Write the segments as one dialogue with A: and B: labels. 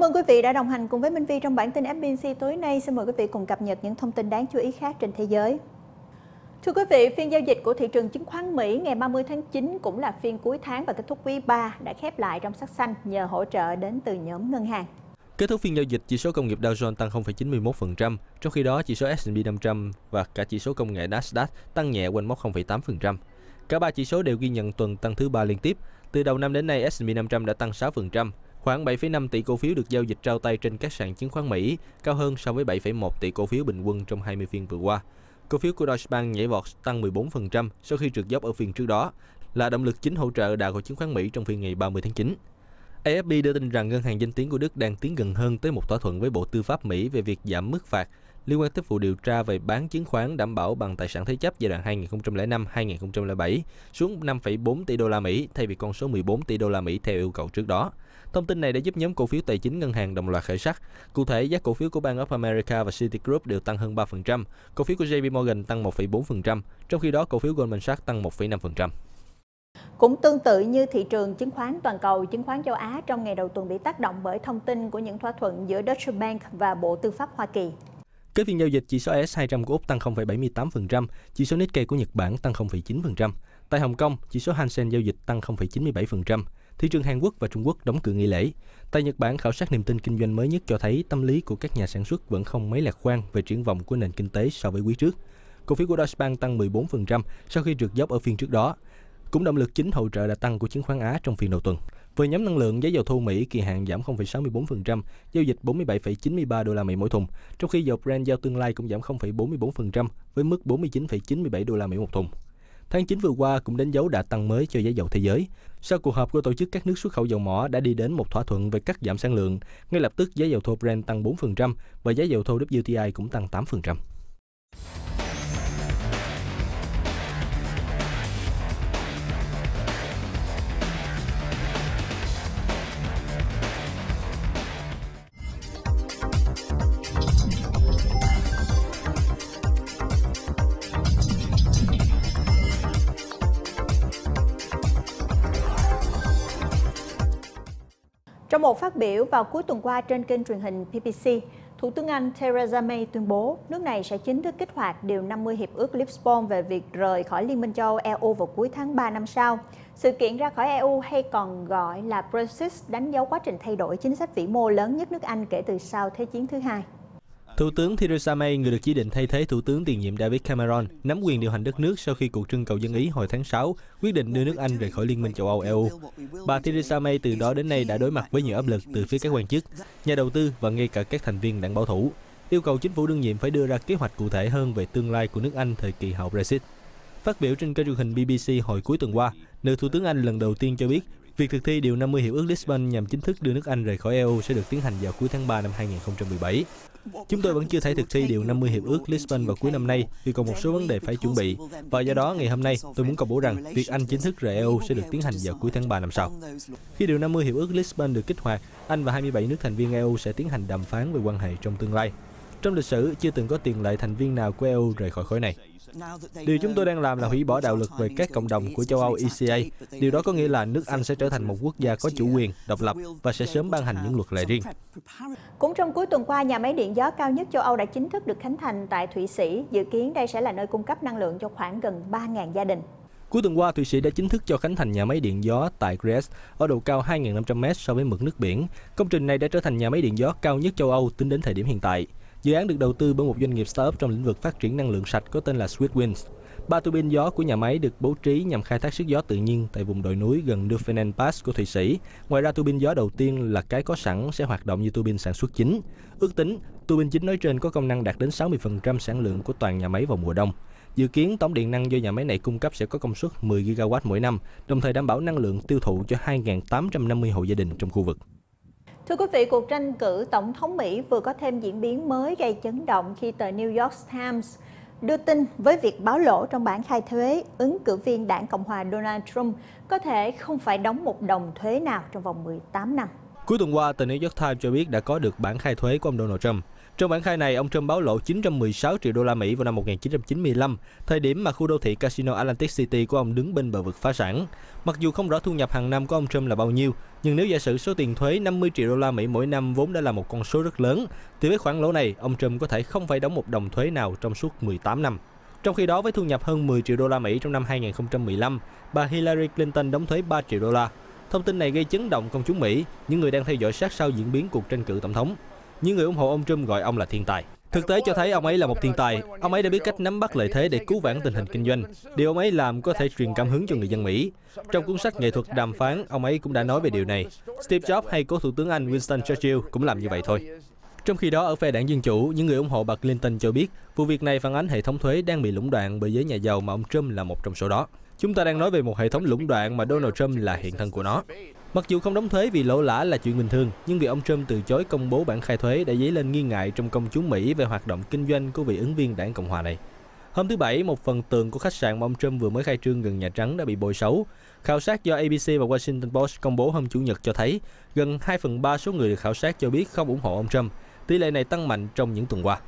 A: Cảm ơn quý vị đã đồng hành cùng với Minh Vi trong bản tin FBC tối nay. Xin mời quý vị cùng cập nhật những thông tin đáng chú ý khác trên thế giới. Thưa quý vị, phiên giao dịch của thị trường chứng khoán Mỹ ngày 30 tháng 9 cũng là phiên cuối tháng và kết thúc quý 3 đã khép lại trong sắc xanh nhờ hỗ trợ đến từ nhóm ngân hàng.
B: Kết thúc phiên giao dịch, chỉ số công nghiệp Dow Jones tăng 0,91%, trong khi đó chỉ số S&P 500 và cả chỉ số công nghệ Nasdaq tăng nhẹ quanh mốc 0,8%. Cả ba chỉ số đều ghi nhận tuần tăng thứ ba liên tiếp. Từ đầu năm đến nay, S&P 500 đã tăng 6%, Khoảng 7,5 tỷ cổ phiếu được giao dịch trao tay trên các sàn chứng khoán Mỹ, cao hơn so với 7,1 tỷ cổ phiếu bình quân trong 20 phiên vừa qua. Cổ phiếu của Deutsche Bank nhảy vọt tăng 14% sau khi trượt dốc ở phiên trước đó, là động lực chính hỗ trợ đà của chứng khoán Mỹ trong phiên ngày 30 tháng 9. AFP đưa tin rằng ngân hàng danh tiếng của Đức đang tiến gần hơn tới một thỏa thuận với Bộ Tư pháp Mỹ về việc giảm mức phạt liên quan tới vụ điều tra về bán chứng khoán đảm bảo bằng tài sản thế chấp giai đoạn 2005-2007 xuống 5,4 tỷ đô la Mỹ thay vì con số 14 tỷ đô la Mỹ theo yêu cầu trước đó. Thông tin này đã giúp nhóm cổ phiếu tài chính ngân hàng đồng loạt khởi sắc. Cụ thể, giá cổ phiếu của Bank of America và Citigroup đều tăng hơn 3%, cổ phiếu của JP Morgan tăng 1,4%, trong khi đó cổ phiếu Goldman Sachs tăng 1,5%.
A: Cũng tương tự như thị trường chứng khoán toàn cầu, chứng khoán châu Á trong ngày đầu tuần bị tác động bởi thông tin của những thỏa thuận giữa Deutsche Bank và Bộ Tư pháp Hoa Kỳ.
B: Kết phiên giao dịch, chỉ số S200 của Úc tăng 0,78%, chỉ số Nikkei của Nhật Bản tăng 0,9%. Tại Hồng Kông, chỉ số Hang Seng giao dịch tăng 0,97%. Thị trường Hàn Quốc và Trung Quốc đóng cửa nghỉ lễ. Tại Nhật Bản, khảo sát niềm tin kinh doanh mới nhất cho thấy tâm lý của các nhà sản xuất vẫn không mấy lạc quan về triển vọng của nền kinh tế so với quý trước. Cổ phiếu của Deutsche Bank tăng 14% sau khi trượt dốc ở phiên trước đó, cũng động lực chính hỗ trợ đã tăng của chứng khoán Á trong phiên đầu tuần. Với nhóm năng lượng, giá dầu thô Mỹ kỳ hạn giảm 0,64%, giao dịch 47,93 đô la Mỹ mỗi thùng, trong khi dầu Brent giao tương lai cũng giảm 0,44% với mức 49,97 đô la Mỹ một thùng. Tháng 9 vừa qua cũng đánh dấu đã tăng mới cho giá dầu thế giới. Sau cuộc họp của tổ chức các nước xuất khẩu dầu mỏ đã đi đến một thỏa thuận về cắt giảm sản lượng, ngay lập tức giá dầu thô Brent tăng 4% và giá dầu thô WTI cũng tăng 8%.
A: Trong một phát biểu vào cuối tuần qua trên kênh truyền hình BBC, Thủ tướng Anh Theresa May tuyên bố nước này sẽ chính thức kích hoạt Điều 50 Hiệp ước Lisbon về việc rời khỏi Liên minh châu Âu EU vào cuối tháng 3 năm sau. Sự kiện ra khỏi EU hay còn gọi là Brexit đánh dấu quá trình thay đổi chính sách vĩ mô lớn nhất nước Anh kể từ sau Thế chiến thứ hai.
B: Thủ tướng Theresa May, người được chỉ định thay thế Thủ tướng tiền nhiệm David Cameron, nắm quyền điều hành đất nước sau khi cuộc trưng cầu dân Ý hồi tháng 6 quyết định đưa nước Anh rời khỏi Liên minh châu Âu EU. Bà Theresa May từ đó đến nay đã đối mặt với nhiều áp lực từ phía các quan chức, nhà đầu tư và ngay cả các thành viên đảng bảo thủ, yêu cầu chính phủ đương nhiệm phải đưa ra kế hoạch cụ thể hơn về tương lai của nước Anh thời kỳ hậu Brexit. Phát biểu trên kênh truyền hình BBC hồi cuối tuần qua, nữ Thủ tướng Anh lần đầu tiên cho biết Việc thực thi Điều 50 Hiệp ước Lisbon nhằm chính thức đưa nước Anh rời khỏi EU sẽ được tiến hành vào cuối tháng 3 năm 2017. Chúng tôi vẫn chưa thể thực thi Điều 50 Hiệp ước Lisbon vào cuối năm nay vì còn một số vấn đề phải chuẩn bị. Và do đó, ngày hôm nay, tôi muốn công bố rằng việc Anh chính thức rời EU sẽ được tiến hành vào cuối tháng 3 năm sau. Khi Điều 50 Hiệp ước Lisbon được kích hoạt, Anh và 27 nước thành viên EU sẽ tiến hành đàm phán về quan hệ trong tương lai. Trong lịch sử, chưa từng có tiền lệ thành viên nào của EU rời khỏi khối này. Điều chúng tôi đang làm là hủy bỏ đạo luật về các cộng đồng của châu Âu ECA. E Điều đó có nghĩa là nước Anh sẽ trở thành một quốc gia có chủ quyền, e độc lập và sẽ sớm ban hành những luật lệ riêng.
A: Cũng trong cuối tuần qua, nhà máy điện gió cao nhất châu Âu đã chính thức được khánh thành tại Thụy Sĩ. Dự kiến đây sẽ là nơi cung cấp năng lượng cho khoảng gần 3.000 gia đình.
B: Cuối tuần qua, Thụy Sĩ đã chính thức cho khánh thành nhà máy điện gió tại Gres ở độ cao 2.500m so với mực nước biển. Công trình này đã trở thành nhà máy điện gió cao nhất châu Âu tính đến thời điểm hiện tại. Dự án được đầu tư bởi một doanh nghiệp startup trong lĩnh vực phát triển năng lượng sạch có tên là Sweetwinds. Ba tuô bin gió của nhà máy được bố trí nhằm khai thác sức gió tự nhiên tại vùng đồi núi gần Newfoundland Pass của Thụy Sĩ. Ngoài ra, tuô bin gió đầu tiên là cái có sẵn sẽ hoạt động như tuô bin sản xuất chính. Ước tính, tuô bin chính nói trên có công năng đạt đến 60% sản lượng của toàn nhà máy vào mùa đông. Dự kiến tổng điện năng do nhà máy này cung cấp sẽ có công suất 10 GW mỗi năm, đồng thời đảm bảo năng lượng tiêu thụ cho 2.850 hộ gia đình trong khu vực.
A: Thưa quý vị, cuộc tranh cử Tổng thống Mỹ vừa có thêm diễn biến mới gây chấn động khi tờ New York Times đưa tin với việc báo lỗ trong bản khai thuế, ứng cử viên đảng Cộng hòa Donald Trump có thể không phải đóng một đồng thuế nào trong vòng 18 năm.
B: Cuối tuần qua, tờ New York Times cho biết đã có được bản khai thuế của ông Donald Trump. Trong bản khai này, ông Trump báo lộ 916 triệu đô la Mỹ vào năm 1995, thời điểm mà khu đô thị Casino Atlantic City của ông đứng bên bờ vực phá sản. Mặc dù không rõ thu nhập hàng năm của ông Trump là bao nhiêu, nhưng nếu giả sử số tiền thuế 50 triệu đô la Mỹ mỗi năm vốn đã là một con số rất lớn, thì với khoản lỗ này, ông Trump có thể không phải đóng một đồng thuế nào trong suốt 18 năm. Trong khi đó, với thu nhập hơn 10 triệu đô la Mỹ trong năm 2015, bà Hillary Clinton đóng thuế 3 triệu đô la. Thông tin này gây chấn động công chúng Mỹ, những người đang theo dõi sát sao diễn biến cuộc tranh cử tổng thống. Những người ủng hộ ông Trump gọi ông là thiên tài. Thực tế cho thấy ông ấy là một thiên tài. Ông ấy đã biết cách nắm bắt lợi thế để cứu vãn tình hình kinh doanh. Điều ông ấy làm có thể truyền cảm hứng cho người dân Mỹ. Trong cuốn sách nghệ thuật đàm phán, ông ấy cũng đã nói về điều này. Steve Jobs hay cố thủ tướng Anh Winston Churchill cũng làm như vậy thôi. Trong khi đó, ở phe đảng Dân Chủ, những người ủng hộ bà Clinton cho biết vụ việc này phản ánh hệ thống thuế đang bị lũng đoạn bởi giới nhà giàu mà ông Trump là một trong số đó. Chúng ta đang nói về một hệ thống lũng đoạn mà Donald Trump là hiện thân của nó. Mặc dù không đóng thuế vì lỗ lã là chuyện bình thường, nhưng việc ông Trump từ chối công bố bản khai thuế đã dấy lên nghi ngại trong công chúng Mỹ về hoạt động kinh doanh của vị ứng viên đảng Cộng hòa này. Hôm thứ Bảy, một phần tường của khách sạn mà ông Trump vừa mới khai trương gần Nhà Trắng đã bị bôi xấu. Khảo sát do ABC và Washington Post công bố hôm Chủ nhật cho thấy gần 2 phần 3 số người được khảo sát cho biết không ủng hộ ông Trump. Tỷ lệ này tăng mạnh trong những tuần qua.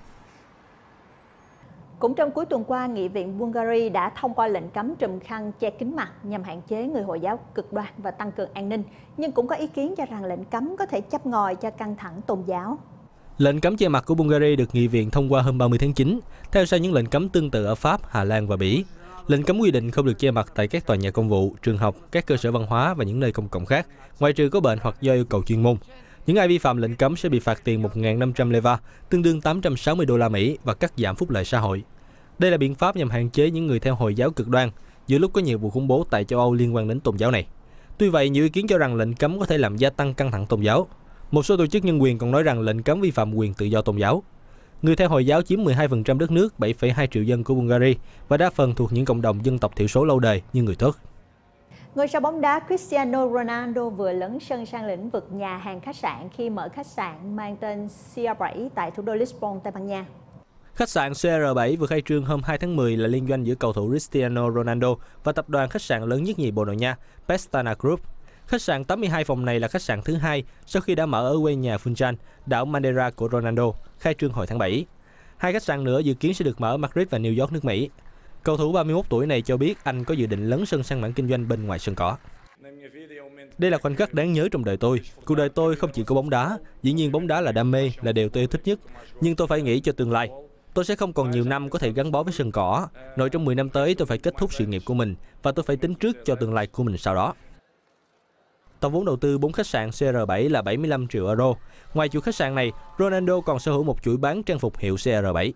A: Cũng trong cuối tuần qua, Nghị viện Bulgaria đã thông qua lệnh cấm trùm khăn che kín mặt nhằm hạn chế người Hồi giáo cực đoan và tăng cường an ninh, nhưng cũng có ý kiến cho rằng lệnh cấm có thể chấp ngòi cho căng thẳng tôn giáo.
B: Lệnh cấm che mặt của Bulgaria được Nghị viện thông qua hôm 30 tháng 9, theo sau những lệnh cấm tương tự ở Pháp, Hà Lan và Bỉ. Lệnh cấm quy định không được che mặt tại các tòa nhà công vụ, trường học, các cơ sở văn hóa và những nơi công cộng khác, ngoại trừ có bệnh hoặc do yêu cầu chuyên môn. Những ai vi phạm lệnh cấm sẽ bị phạt tiền 1.500 leva, tương đương 860 đô la Mỹ và cắt giảm phúc lợi xã hội. Đây là biện pháp nhằm hạn chế những người theo Hồi giáo cực đoan, giữa lúc có nhiều vụ khủng bố tại châu Âu liên quan đến tôn giáo này. Tuy vậy, nhiều ý kiến cho rằng lệnh cấm có thể làm gia tăng căng thẳng tôn giáo. Một số tổ chức nhân quyền còn nói rằng lệnh cấm vi phạm quyền tự do tôn giáo. Người theo Hồi giáo chiếm 12% đất nước, 7,2 triệu dân của Bulgaria và đa phần thuộc những cộng đồng dân tộc thiểu số lâu đời như người Turk.
A: Ngôi sao bóng đá Cristiano Ronaldo vừa lấn sân sang lĩnh vực nhà hàng khách sạn khi mở khách sạn mang tên CR7 tại thủ đô Lisbon, Tây Ban Nha.
B: Khách sạn CR7 vừa khai trương hôm 2 tháng 10 là liên doanh giữa cầu thủ Cristiano Ronaldo và tập đoàn khách sạn lớn nhất nhì Bồ Đào Nha, Pestana Group. Khách sạn 82 phòng này là khách sạn thứ hai sau khi đã mở ở quê nhà Funchal, đảo Madeira của Ronaldo, khai trương hồi tháng 7. Hai khách sạn nữa dự kiến sẽ được mở ở Madrid và New York, nước Mỹ. Cầu thủ 31 tuổi này cho biết anh có dự định lấn sân sang mảng kinh doanh bên ngoài sân cỏ. Đây là khoảnh khắc đáng nhớ trong đời tôi. Cuộc đời tôi không chỉ có bóng đá, dĩ nhiên bóng đá là đam mê, là điều tôi yêu thích nhất. Nhưng tôi phải nghĩ cho tương lai. Tôi sẽ không còn nhiều năm có thể gắn bó với sân cỏ. Nội trong 10 năm tới tôi phải kết thúc sự nghiệp của mình và tôi phải tính trước cho tương lai của mình sau đó. Tổng vốn đầu tư 4 khách sạn CR7 là 75 triệu euro. Ngoài chủ khách sạn này, Ronaldo còn sở hữu một chuỗi bán trang phục hiệu CR7.